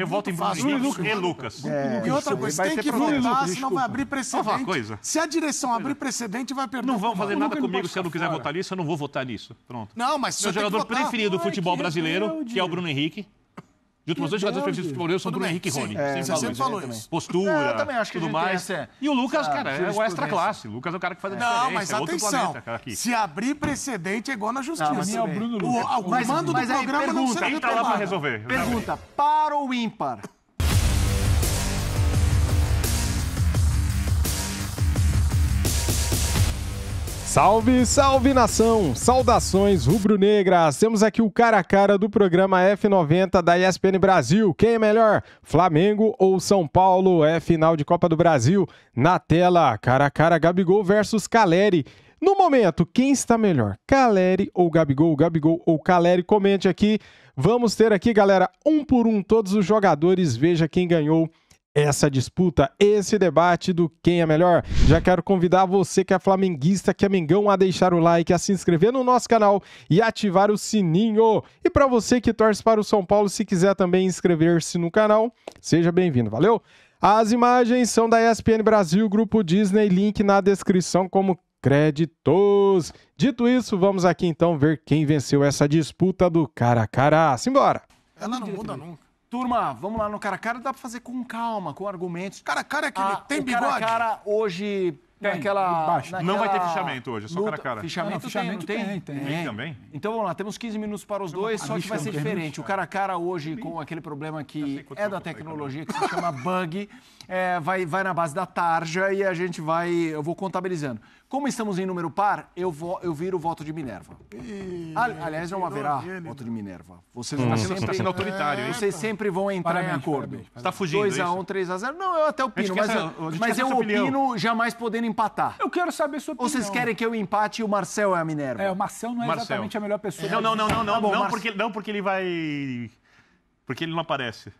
eu voto em Bruno né, é, Lucas. e Lucas. É, e outra coisa, tem que problema. votar, senão vai abrir precedente. Uma coisa. Se a direção abrir precedente, vai perder. Não vão fazer nada comigo se eu não quiser fora. votar nisso, eu não vou votar nisso. Pronto. Não, mas Meu jogador preferido do futebol brasileiro, que é o Bruno Henrique de últimos dois jogadores preferidos do futebol brasileiro são Bruno Henrique e Rony. É, você sempre falou é, isso. É, postura, eu também acho que tudo mais. Essa, e o Lucas, cara, é o extra classe. O Lucas é o cara que faz a diferença. Não, mas é outro atenção, planeta, aqui. se abrir precedente é igual na justiça. Não, mas é o Bruno Lucas. O, o, mas, mando mas do programa pergunta, não precisa tá lá para resolver. Pergunta, para ou ímpar? Salve, salve nação! Saudações rubro-negras! Temos aqui o cara a cara do programa F90 da ESPN Brasil. Quem é melhor? Flamengo ou São Paulo? É final de Copa do Brasil. Na tela, cara a cara Gabigol versus Caleri. No momento, quem está melhor? Caleri ou Gabigol? Gabigol ou Caleri? Comente aqui. Vamos ter aqui, galera, um por um todos os jogadores. Veja quem ganhou essa disputa, esse debate do quem é melhor. Já quero convidar você que é flamenguista, que é mengão, a deixar o like, a se inscrever no nosso canal e ativar o sininho. E para você que torce para o São Paulo, se quiser também inscrever-se no canal, seja bem-vindo, valeu? As imagens são da ESPN Brasil, Grupo Disney, link na descrição como créditos. Dito isso, vamos aqui então ver quem venceu essa disputa do cara a cara. Simbora! Ela não muda nunca. Turma, vamos lá no cara a cara, dá pra fazer com calma, com argumentos. Cara a cara é aquele. Ah, tem bigode? Cara a cara hoje. Tem, naquela, naquela Não vai ter fichamento hoje, é só luta, cara a cara. Fichamento, não, fichamento tem, tem, tem, tem, também? Então vamos lá, temos 15 minutos para os dois, só que vai ser diferente. O cara a cara hoje, com aquele problema que é da tecnologia, que se chama bug, é, vai, vai na base da tarja e a gente vai. Eu vou contabilizando. Como estamos em número par, eu, vou, eu viro o voto de Minerva. E... Aliás, não haverá ele, voto de Minerva. Vocês hum. Tá sempre... Você sendo autoritário, hein? Vocês sempre vão entrar parabéns, em acordo. Você está fugindo 2x1, é um, 3x0. Não, eu até opino, mas, essa, eu, mas eu opino opinião. jamais podendo empatar. Eu quero saber sua opinião. Ou vocês querem que eu empate e o Marcel é a Minerva? É, o Marcel não é Marcel. exatamente a melhor pessoa. É. Não, não, não, não, não, tá bom, não, porque, não, porque ele vai... Porque ele não aparece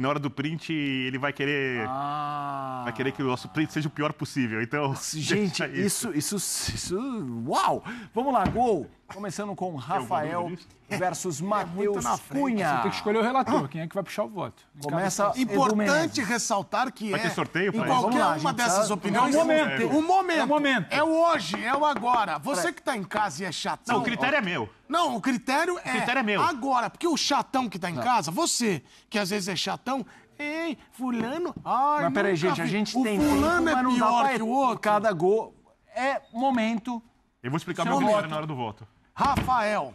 e na hora do print ele vai querer ah. vai querer que o nosso print seja o pior possível. Então, gente, isso. isso isso isso uau! Vamos lá, gol. Começando com Rafael versus é, é Matheus Cunha. Você tem que escolher o relator, quem é que vai puxar o voto. Começa cada Importante ressaltar que Vai é, ter sorteio, em qualquer lá, uma dessas tá- opiniões, É o momento. É o momento, É o momento. É o hoje, é o agora. Você que tá em casa e é chatão... Não, o critério é meu. Não, o critério é, critério é meu. agora, porque o chatão que tá em tá. casa, você que às vezes é chatão, ei, fulano, ai, Mas peraí, gente, a gente o tem tempo, fulano mas é não dá pra que o outro. cada gol. É momento. Eu vou explicar meu critério na hora do voto. Rafael.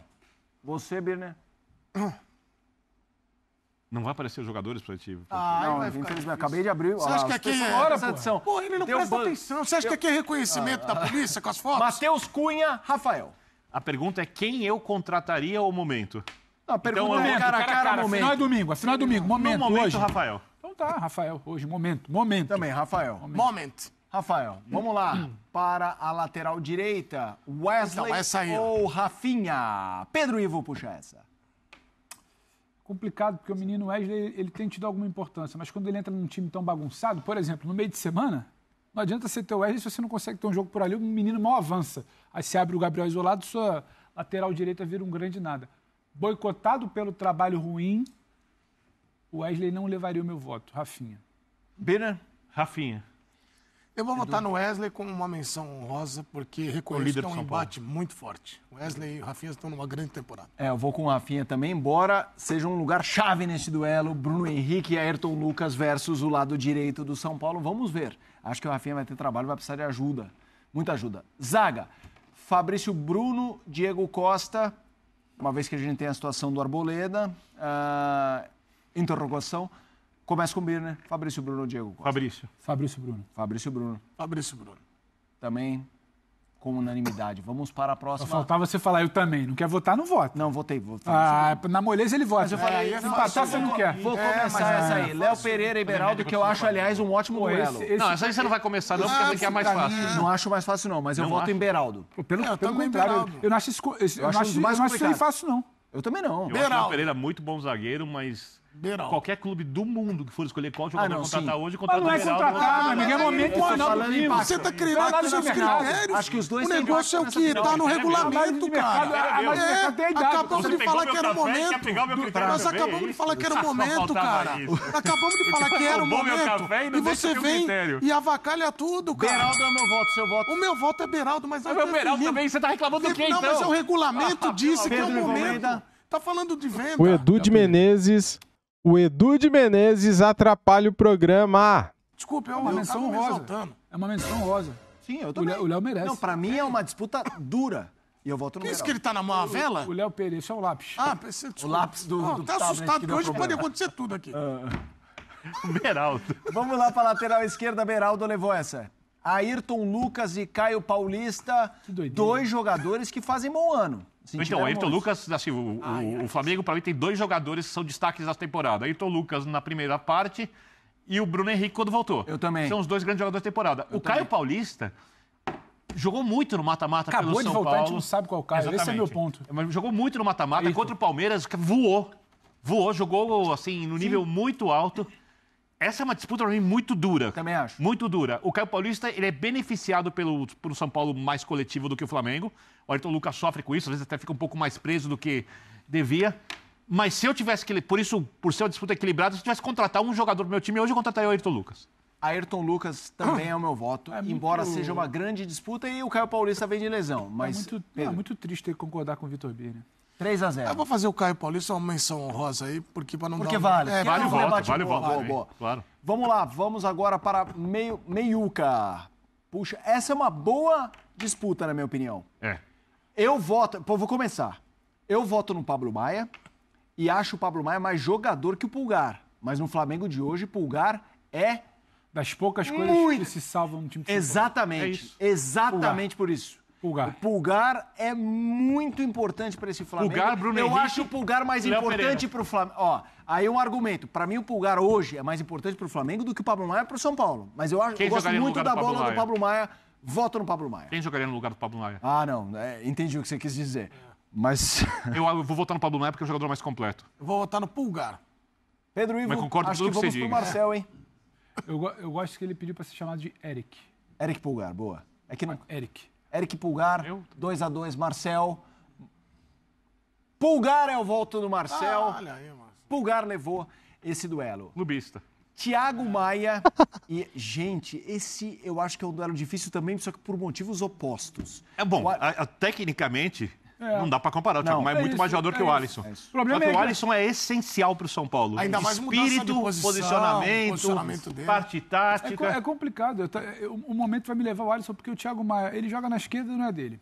Você, Birner. Não vai aparecer os jogadores pra Ah, não, vai infelizmente, acabei de abrir. Você acha que aqui é. hora essa edição. Pô, ele não Deu presta banco. atenção. Você acha eu... que aqui é reconhecimento ah, da polícia com as fotos? Matheus Cunha, Rafael. A pergunta é quem eu contrataria o momento. Não, a pergunta então, é cara a cara, cara, momento. Afinal é domingo, afinal é domingo. Momento, momento hoje. Rafael. Então tá, Rafael, hoje, momento, momento. Também, Rafael. Momento. momento. Rafael, vamos lá. Para a lateral direita, Wesley Não, essa ou Rafinha? Pedro Ivo puxa essa. Complicado, porque o menino Wesley ele tem tido alguma importância, mas quando ele entra num time tão bagunçado, por exemplo, no meio de semana, não adianta você ter o Wesley se você não consegue ter um jogo por ali, um menino mal avança. Aí se abre o Gabriel isolado, sua lateral direita vira um grande nada. Boicotado pelo trabalho ruim, o Wesley não levaria o meu voto. Rafinha. Beira? Rafinha. Eu vou votar no Wesley com uma menção honrosa, porque reconheço que é um embate muito forte. Wesley e o Rafinha estão numa grande temporada. É, eu vou com o Rafinha também, embora seja um lugar chave nesse duelo. Bruno Henrique e Ayrton Lucas versus o lado direito do São Paulo. Vamos ver. Acho que o Rafinha vai ter trabalho, vai precisar de ajuda. Muita ajuda. Zaga, Fabrício Bruno, Diego Costa, uma vez que a gente tem a situação do Arboleda, uh, interrogação. Começa comigo, né? Fabrício Bruno ou Diego Costa? Fabrício. Fabrício Bruno. Fabrício Bruno. Fabrício Bruno. Também com unanimidade. Vamos para a próxima. Só faltava você falar, eu também. Não quer votar, não vota. Não, votei. votei ah, na moleza ele vota. Mas eu falei, é, se empatar, assim, você não quer. Vou é, começar é, essa aí. Léo Pereira e Beraldo, que eu acho, aliás, um ótimo Pô, duelo. Esse, esse... Não, essa aí você não vai começar, não, porque ah, essa é mais fácil. Né? Não acho mais fácil, não, mas eu, eu voto acho. em Beraldo. Pelo, eu pelo contrário, Beraldo. eu não acho isso, eu, eu acho, acho mais fácil, não. Eu também não. Eu Beraldo. acho o Léo Pereira muito bom zagueiro, mas Beirão. Qualquer clube do mundo que for escolher qual ah, jogador ah, não, contratar sim. hoje, contratar mas não é contratar, Beraldo, mas ninguém momento Ronaldo Lima. Você está criando os seus critérios. Acho que os dois o negócio é o que está no é, regulamento, cara. É, é acabamos de falar que era o momento. Nós acabamos de falar que era o momento, cara. Acabamos de falar que era o momento. E você vem e avacalha tudo, cara. Beraldo é o meu voto, seu voto. O meu voto é Beraldo, mas... O meu Beraldo também, você está reclamando do quê, é então? Não, mas o regulamento ah, disse que é o momento. Tá falando de venda. O Edu de tá Menezes o Edu de Menezes atrapalha o programa. Desculpa, é uma eu menção rosa. É uma menção rosa. Sim, eu também. O Léo merece. Não, pra mim é uma disputa dura. E eu volto no Quem isso que ele tá na mão, a vela? O Léo Pereira, isso é o lápis. Ah, pensei, o lápis do, não, do Tá assustado, porque hoje pode acontecer tudo aqui. Ah. Beraldo. Vamos lá pra lateral esquerda, Beraldo levou essa. Ayrton Lucas e Caio Paulista, dois jogadores que fazem bom ano. Sentido então, Ayrton Lucas, assim, o, ai, o, o Flamengo, para mim, tem dois jogadores que são destaques da temporada. Ayrton Lucas na primeira parte e o Bruno Henrique quando voltou. Eu também. São os dois grandes jogadores da temporada. Eu o também. Caio Paulista jogou muito no mata-mata pelo São Paulo. Acabou de voltar, a gente não sabe qual Caio. Exatamente. Esse é meu ponto. É, mas jogou muito no mata-mata. Contra o Palmeiras, voou. Voou, jogou, assim, no nível Sim. muito alto. Essa é uma disputa para mim muito dura. Também acho. Muito dura. O Caio Paulista ele é beneficiado pelo, pelo São Paulo mais coletivo do que o Flamengo. O Ayrton Lucas sofre com isso, às vezes até fica um pouco mais preso do que devia. Mas se eu tivesse que. Por isso, por ser uma disputa equilibrada, se eu tivesse que contratar um jogador do meu time hoje, eu contrataria o Ayrton Lucas. Ayrton Lucas também é o meu voto, é embora muito... seja uma grande disputa e o Caio Paulista vem de lesão. É mas, é, muito, é muito triste ter que concordar com o Vitor Bia, né? 3 a 0 Eu vou fazer o Caio Paulista uma menção honrosa aí, porque para não porque dar... Vale. É, porque vale. Vale, volta, vale, volta. Boa, boa. Claro. Vamos lá, vamos agora para meio, meiuca. Puxa, essa é uma boa disputa, na minha opinião. É. Eu voto... Pô, vou começar. Eu voto no Pablo Maia e acho o Pablo Maia mais jogador que o Pulgar. Mas no Flamengo de hoje, Pulgar é... Das poucas coisas Muito. que se salvam no time de Exatamente. É exatamente Pulgar. por isso. Pulgar. O Pulgar é muito importante para esse Flamengo. Pulgar, Bruno Eu Henrique, acho o Pulgar mais Léo importante para o Flamengo. Ó, aí um argumento. Para mim, o Pulgar hoje é mais importante para o Flamengo do que o Pablo Maia para o São Paulo. Mas eu, acho, eu gosto muito da bola do Pablo Maia. Voto no Pablo Maia. Quem jogaria no lugar do Pablo Maia? Ah, não. É, entendi o que você quis dizer. Mas... eu, eu, vou votar no Pablo Maia porque é o jogador mais completo. Eu vou votar no Pulgar. Pedro Ivo, Mas concordo acho com o que, que vamos para Marcel, hein? Eu, eu gosto que ele pediu para ser chamado de Eric. Eric Pulgar, boa. É que não... Eric. Eric Pulgar, 2 a 2 Marcel. Pulgar é o voto do Marcel. Ah, olha aí, Marcel. Pulgar levou esse duelo. Lubista. Tiago é. Maia e, gente, esse eu acho que é um duelo difícil também, só que por motivos opostos. É bom, a, a, tecnicamente, é. Não dá para comparar. O Thiago Maia é, é, muito isso, mais jogador é que o Alisson. É o problema Só é que, é o Alisson é essencial para o São Paulo. Ainda mais Espírito, posição, posicionamento, posicionamento dele. parte tática. É, complicado. o momento vai me levar o Alisson, porque o Thiago Maia, ele joga na esquerda não é dele.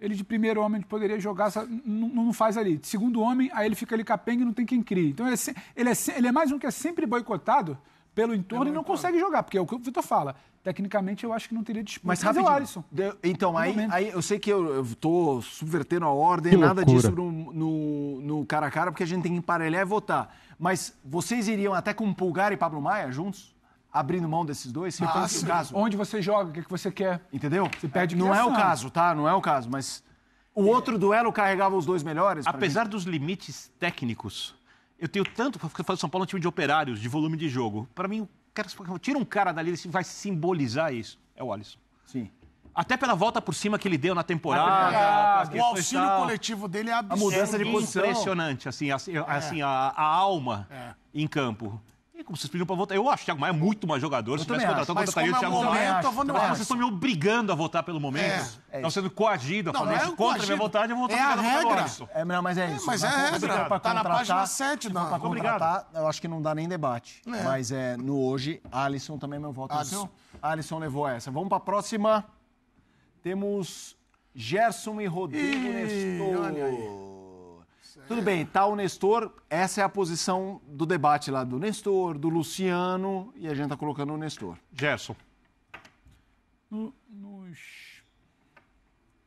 Ele de primeiro homem poderia jogar, não, não faz ali. De segundo homem, aí ele fica ali capenga e não tem quem crie. Então ele é, ele, é, ele é mais um que é sempre boicotado pelo entorno é e não claro. consegue jogar, porque é o que o Vitor fala. Tecnicamente, eu acho que não teria disputa. Mas, o Alisson. Então, aí, aí eu sei que eu estou subvertendo a ordem, que nada loucura. disso no, no, no, cara a cara, porque a gente tem que emparelhar e votar. Mas vocês iriam até com Pulgar e Pablo Maia juntos? abrindo mão desses dois? se ah, o caso. Onde você joga, o que, é que você quer. Entendeu? Você perde Não é o caso, tá? Não é o caso, mas o outro duelo carregava os dois melhores. Apesar dos limites técnicos, eu tenho tanto. O São Paulo é um time de operários, de volume de jogo. Para mim, cara, tira um cara dali, se vai simbolizar isso. É o Alisson. Sim. Até pela volta por cima que ele deu na temporada. Ah, o auxílio coletivo dele é absurdo. A mudança de posição. Impressionante, assim, assim, é. assim a, a, alma é. em campo como vocês pediram para votar. Eu acho que o Thiago Maia é muito mais jogador. Eu Se tivesse contratado, contrataria o Thiago Maia. Momento, eu não acho. Vocês estão me obrigando a votar pelo momento. É, é Estão sendo é coagido a fazer não, isso é contra a minha vontade. Eu vou votar é a regra. É, não, mas é, é isso. mas é a regra. Está na página 7. Para contratar, eu acho que não dá nem debate. É. Mas é, no hoje, Alisson também é meu voto. Alisson. Alisson levou essa. Vamos para a próxima. Temos Gerson e Rodrigo Nestor. Tudo bem, tá o Nestor, essa é a posição do debate lá do Nestor, do Luciano, e a gente tá colocando o Nestor. Gerson. No, nos,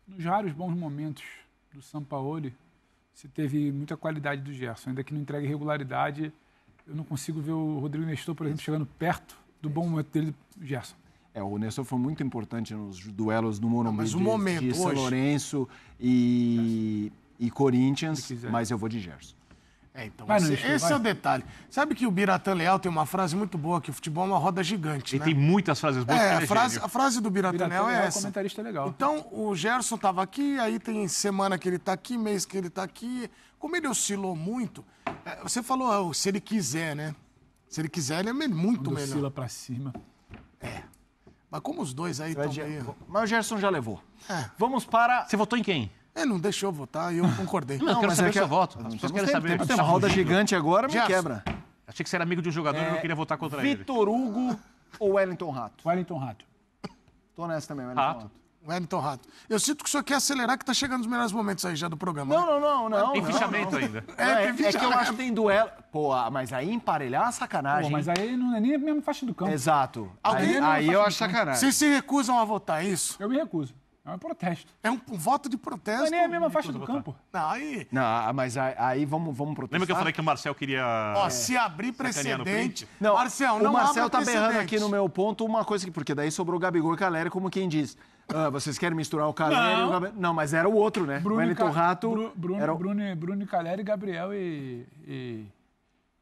nos raros bons momentos do Sampaoli, se teve muita qualidade do Gerson, ainda que não entregue regularidade, eu não consigo ver o Rodrigo Nestor, por exemplo, chegando perto do bom momento dele do Gerson. É, o Nestor foi muito importante nos duelos do Morumbi não, mas o momento, de São hoje... Lourenço e... Gerson e Corinthians, mas eu vou de Gerson. É, então, vai, esse, esse é o detalhe. Sabe que o Biratã Leal tem uma frase muito boa, que o futebol é uma roda gigante, Ele né? tem muitas frases boas. É, é a frase, a frase, do Biratã, Biratã Leal é, é essa. comentarista legal. Então, o Gerson estava aqui, aí tem semana que ele está aqui, mês que ele está aqui. Como ele oscilou muito, é, você falou, ah, se ele quiser, né? Se ele quiser, ele é muito Quando melhor. oscila para cima. É. Mas como os dois aí estão... Mas o Gerson já levou. É. Vamos para... Você votou em quem? Ele é, não deixou votar e eu concordei. Não, não mas saber é que... eu voto. As querem saber. Tem uma roda gigante agora, me quebra. Achei que você era amigo de um jogador é... e eu queria votar contra Vitor ele. Vitor Hugo ou Wellington Rato? Wellington Rato. Tô nessa também, Wellington Rato. Rato. Wellington Rato. Eu sinto que o senhor quer acelerar, que tá chegando os melhores momentos aí já do programa. Não, né? não, não, não. Tem fichamento não, não. ainda. É, é, é, que eu acho que tem duelo. Pô, mas aí emparelhar é sacanagem. Pô, mas aí não é nem a mesma faixa do campo. Exato. Alguém aí, é aí eu acho sacanagem. Vocês se recusam a votar, é isso? Eu me recuso. É um protesto. É um voto de protesto. Não é nem a mesma faixa do campo. Não, aí... Não, ah, mas aí, aí, vamos, vamos protestar. Lembra que eu falei que o Marcel queria... Ó, é... se abrir precedente... Não, Marcel, não O Marcel tá berrando aqui no meu ponto uma coisa, que, porque daí sobrou o Gabigol e o como quem diz. Ah, vocês querem misturar o Caleri não. e o Gabriel? Não, mas era o outro, né? Bruno, o Wellington Rato... Bruno, Bruno, era... Bruno, Bruno Caleri, Gabriel e... e...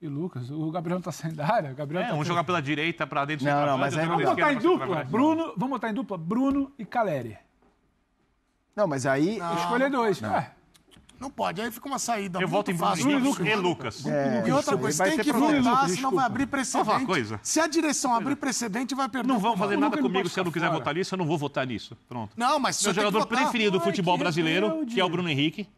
E Lucas, o Gabriel tá saindo da área. O Gabriel é, tá um jogar pela direita, para dentro do Não, não, mas é. vamos botar em dupla. Bruno, vamos botar em dupla Bruno e Caleri. Não, mas aí. Não, escolher dois. Não. É. Não pode, aí fica uma saída. Eu voto em Bruno Lucas. E Lucas. É, e outra coisa, tem que problema. votar, Lucas, senão vai abrir precedente. Uma coisa. Se a direção abrir é. precedente, vai perder. Não vão fazer nada comigo se eu não quiser fora. votar nisso, eu não vou votar nisso. Pronto. Não, mas Meu jogador preferido do futebol brasileiro, que é o Bruno Henrique.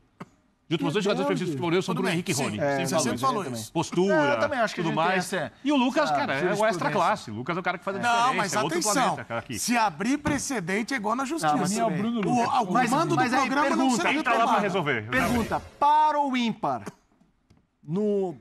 De últimos dois jogadores preferidos do futebol são Bruno Henrique e Rony. É, sempre falou sempre isso. Postura, também acho que tudo mais. Essa, é, e o Lucas, sabe, cara, é o extra classe. O Lucas é o cara que faz a diferença. Não, é mas é outro atenção, planeta, cara, aqui. se abrir precedente é igual na justiça. Não, mas é o Bruno Lucas. O, o mas, mando mas, do programa pergunta, não serve tá lá para resolver? Pergunta, para ou ímpar? No,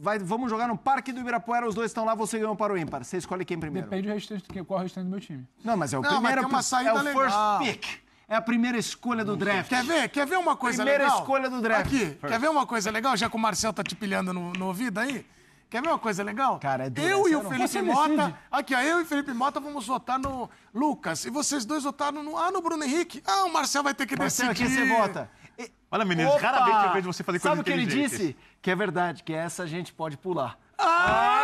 vai, vamos jogar no Parque do Ibirapuera, os dois estão lá, você ganhou para o ímpar. Você escolhe quem primeiro. Depende do restante, qual é o restante do meu time. Não, mas é o não, primeiro. Mas tem uma é saída é o legal. first pick é a primeira escolha do draft. Quer ver? Quer ver uma coisa primeira legal? Primeira escolha do draft. Aqui, First. quer ver uma coisa legal? Já que o Marcel tá te pilhando no, no ouvido aí. Quer ver uma coisa legal? Cara, é dura, Eu né? e o Felipe Mota. Aqui, ó, eu e o Felipe Mota vamos votar no Lucas. E vocês dois votaram no. Ah, no Bruno Henrique. Ah, o Marcel vai ter que Marcel, decidir. Marcel, aqui você vota. E... Olha, menino, Opa! raramente eu vejo você fazer coisa Sabe o que ele disse? Que é verdade, que essa a gente pode pular. Ah!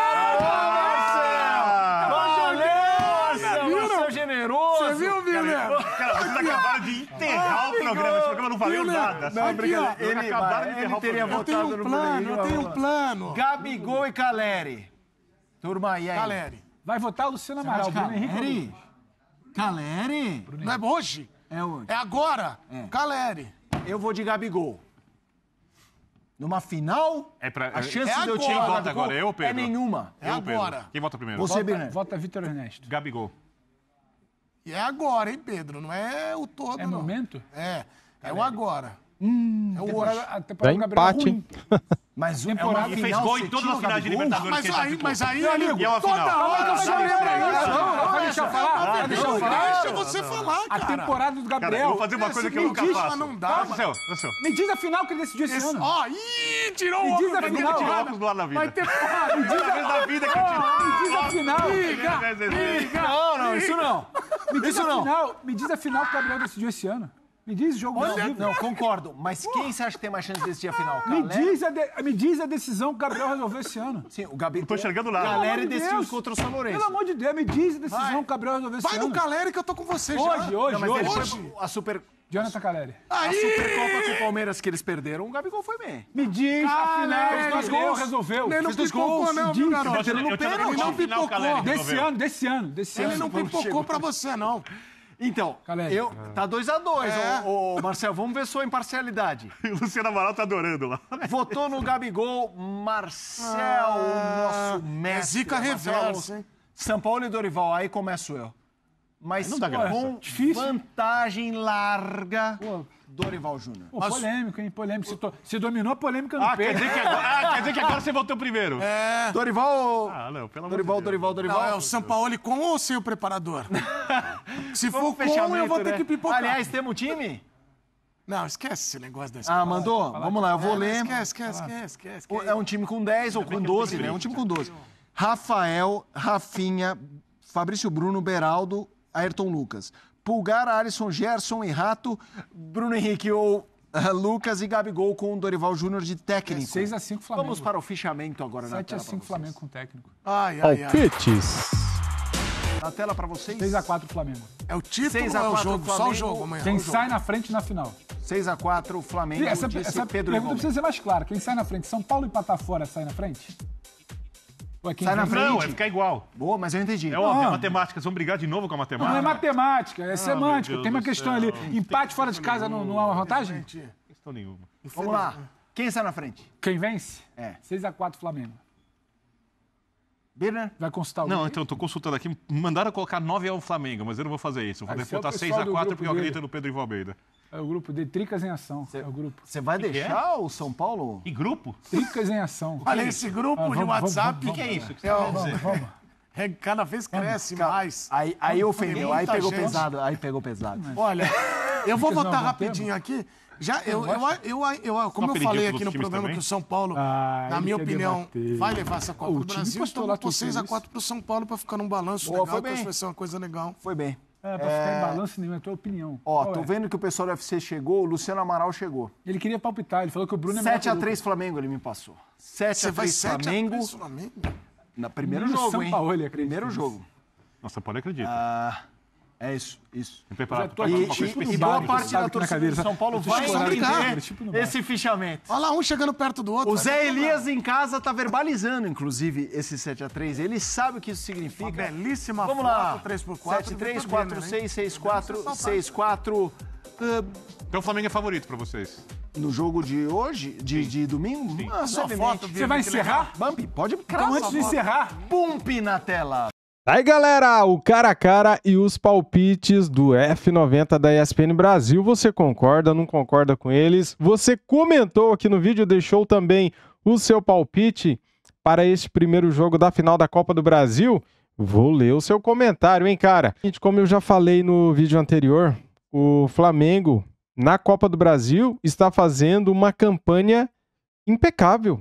Você viu, Vilner? Cara, vocês acabaram de enterrar o programa. Esse programa não valeu nada. Não, brincadeira. Ele, acabaram de enterrar o programa. Eu tenho um plano, eu tenho um plano. Gabigol e Caleri. Turma, aí? Caleri. Vai votar o Luciano Amaral, Bruno Henrique. Caleri? Não é hoje? É hoje. É agora? É. Caleri. Eu vou de Gabigol. Numa final, é pra, a é chance é de eu tirar agora, Gabigol agora. Eu, é Pedro? é nenhuma. É eu, agora. Pedro. Quem vota primeiro? Você, Bernardo. Vota Vitor Ernesto. Gabigol. E é agora, hein, Pedro? Não é o todo, é não. É momento? É, é o agora. Hum, é o temporada é do Gabriel é empate. Mas o temporada é fez gol em todas as é finais de Libertadores. Mas, aí, mas aí, amigo, é uma toda final. hora que ah, o senhor lembra isso. Deixa eu falar. deixa eu falar. Deixa você falar, cara. A temporada do Gabriel. Cara, eu vou fazer uma coisa que eu nunca diz, faço. Não dá. Mas... Seu, seu. Me diz a final que ele decidiu esse, ano. Ó, ih, tirou o óculos. Ah, me diz a final. do ar Vai ter Me diz a final. Me diz a final. Não, não, isso não. Me diz a final. Me diz a final que o Gabriel decidiu esse ano. Me diz jogo Olha, horrível. Não, concordo. Mas Pô. quem você acha que tem mais chance desse dia final? Calé? Me diz, a de, me diz a decisão que o Gabriel resolveu esse ano. Sim, o Gabriel. Não tô enxergando lá. Galera de decidiu contra o São Lourenço. Pelo amor de Deus, me diz a decisão Vai. que o Gabriel resolveu esse Vai ano. Vai no Caleri que eu tô com você hoje, já. Hoje, não, hoje, hoje. A super... Jonathan Caleri. Aí! A Supercopa com o Palmeiras que eles perderam, o Gabigol foi bem. Me diz, afinal, os dois gols resolveu. Ele não pipocou, não, né, viu, garoto? Ele não pipocou. Desse ano, desse ano, desse ano. Ele não pipocou pra você, não. Então, eu, ah. tá 2 a 2 é. ô, Marcel, vamos ver sua imparcialidade. o Luciano Amaral tá adorando lá. Votou no Gabigol, Marcel, ah, nosso é mestre. É zica reversa, São Paulo e Dorival, aí começo eu. Mas não dá graça. com vantagem larga. Pô Dorival Júnior. Mas... Polêmico, hein? Polêmico. Se, dominou a polêmica no ah, peito. Quer dizer que agora... ah, quer dizer que agora você voltou primeiro. É. Dorival. Ah, não, pelo Dorival, Deus. Dorival, Dorival. Não, é o Sampaoli com ou sem o preparador? Se for com, eu vou ter né? que pipocar. Aliás, temos um time? Não, esquece esse negócio da ah, escola. Ah, mandou? Vamos lá, eu vou é, ler. Esquece, esquece, esquece, esquece, esquece. É um time com 10 ou com 12, né? É um time com 12. Rafael, Rafinha, Fabrício Bruno, Beraldo, Ayrton Lucas. Pulgar, Alisson, Gerson e Rato, Bruno Henrique ou uh, Lucas e Gabigol com o Dorival Júnior de técnico. É 6 a 5 Flamengo. Vamos para o fichamento agora 7 na tela. 7 a 5 Flamengo com técnico. Ai, ai, Palpites. Ai. Na tela para vocês. 6 a 4 Flamengo. É o título 6 é o jogo? Flamengo, só o jogo amanhã. Quem jogo. sai na frente na final. 6 a 4 Flamengo. E essa, disse essa Pedro pergunta precisa ser mais clara. Quem sai na frente? São Paulo e fora saem na frente? Ué, Sai na frente. Não, é ficar igual. Boa, mas eu entendi. É óbvio, é matemática. Vocês vão brigar de novo com a é matemática? Não, é matemática, é ah, semântica. Tem uma questão ali. Empate fora de casa não, não há é uma vantagem? Questão nenhuma. Vamos lá. Quem sai na frente? Quem vence? É. 6x4 Flamengo. Birner? Vai consultar o Não, então, eu tô consultando aqui. Mandaram colocar 9 ao Flamengo, mas eu não vou fazer isso. Eu vou botar 6x4 porque eu acredito no Pedro Ivo Ivalbeida. É o grupo de Tricas em Ação. Cê, é o grupo. Você vai que deixar que é? o São Paulo? E grupo? Tricas em Ação. Olha, esse grupo ah, vamos, de WhatsApp. O que, é isso? Que é, É, cada vez cresce mais. Aí, aí ofendeu, aí pegou gente. pesado, aí pegou pesado. Olha, eu vou votar rapidinho aqui. Já, eu, eu, eu, eu, como eu falei aqui no programa também? que o São Paulo, ah, na minha opinião, debater. vai levar essa Copa o do Brasil, então vocês tô 6x4 São Paulo para ficar num balanço Boa, que vai ser uma coisa legal. Foi bem. É, pra é... ficar em é. balanço nenhum, é a tua opinião. Ó, Qual tô é? vendo que o pessoal do UFC chegou, o Luciano Amaral chegou. Ele queria palpitar, ele falou que o Bruno é 7 x 3 Flamengo, ele me passou. 7 x 3 Flamengo. 7 x 3 Flamengo? Na primeiro Primeiro jogo, São hein? Paulo, ele Primeiro jogo. Nossa, pode acreditar. Ah... É isso, isso. Preparado. Tô, e, tipo, e boa parte da torcida do São Paulo vai entender esse fichamento. Olha lá, um chegando perto do outro. O Zé Elias em casa tá verbalizando, inclusive, esse 7x3. Ele sabe o que isso significa. Uma belíssima Vamos lá. 3x4. 7x3, 4x6, 6x4, 6x4. Então o Flamengo é favorito para vocês. No jogo de hoje, de, de domingo? Sim. Ah, só é foto. Você vai encerrar? Bump, pode então, cravar. Então antes de encerrar, pump na tela. Aí galera, o cara a cara e os palpites do F90 da ESPN Brasil. Você concorda, não concorda com eles? Você comentou aqui no vídeo, deixou também o seu palpite para este primeiro jogo da final da Copa do Brasil? Vou ler o seu comentário, hein, cara? Gente, como eu já falei no vídeo anterior, o Flamengo na Copa do Brasil está fazendo uma campanha impecável.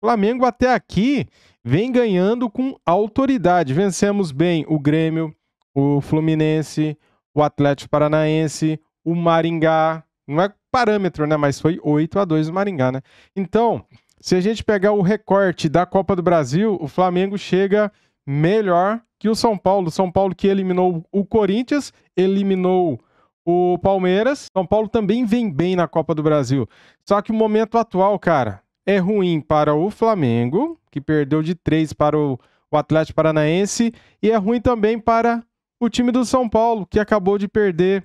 O Flamengo até aqui vem ganhando com autoridade. Vencemos bem o Grêmio, o Fluminense, o Atlético Paranaense, o Maringá. Não é parâmetro, né? Mas foi 8 a 2 o Maringá, né? Então, se a gente pegar o recorte da Copa do Brasil, o Flamengo chega melhor que o São Paulo. São Paulo que eliminou o Corinthians, eliminou o Palmeiras. São Paulo também vem bem na Copa do Brasil. Só que o momento atual, cara, é ruim para o Flamengo, que perdeu de 3 para o, Atlético Paranaense, e é ruim também para o time do São Paulo, que acabou de perder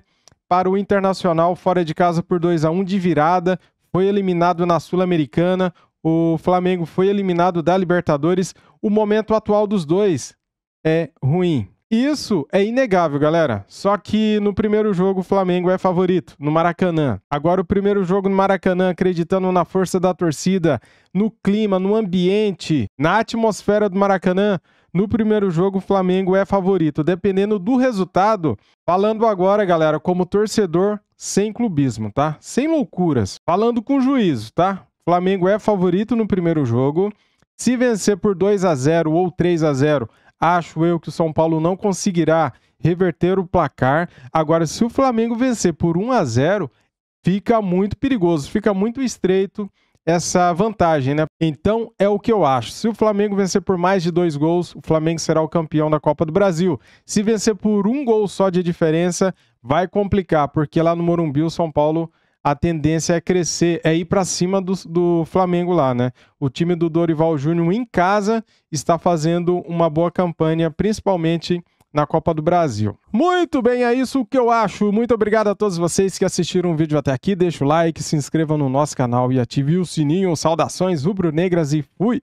para o Internacional fora de casa por 2 a 1 de virada, foi eliminado na Sul-Americana, o Flamengo foi eliminado da Libertadores. O momento atual dos dois é ruim. Isso é inegável, galera. Só que no primeiro jogo o Flamengo é favorito, no Maracanã. Agora o primeiro jogo no Maracanã, acreditando na força da torcida, no clima, no ambiente, na atmosfera do Maracanã, no primeiro jogo o Flamengo é favorito, dependendo do resultado. Falando agora, galera, como torcedor, sem clubismo, tá? Sem loucuras. Falando com juízo, tá? Flamengo é favorito no primeiro jogo. Se vencer por 2 a 0 ou 3 a 0 Acho eu que o São Paulo não conseguirá reverter o placar. Agora, se o Flamengo vencer por 1 a 0, fica muito perigoso, fica muito estreito essa vantagem, né? Então é o que eu acho. Se o Flamengo vencer por mais de dois gols, o Flamengo será o campeão da Copa do Brasil. Se vencer por um gol só de diferença, vai complicar, porque lá no Morumbi o São Paulo a tendência é crescer, é ir para cima do, do Flamengo lá, né? O time do Dorival Júnior em casa está fazendo uma boa campanha, principalmente na Copa do Brasil. Muito bem, é isso que eu acho. Muito obrigado a todos vocês que assistiram o vídeo até aqui. Deixa o like, se inscreva no nosso canal e ative o sininho. Saudações rubro-negras e fui!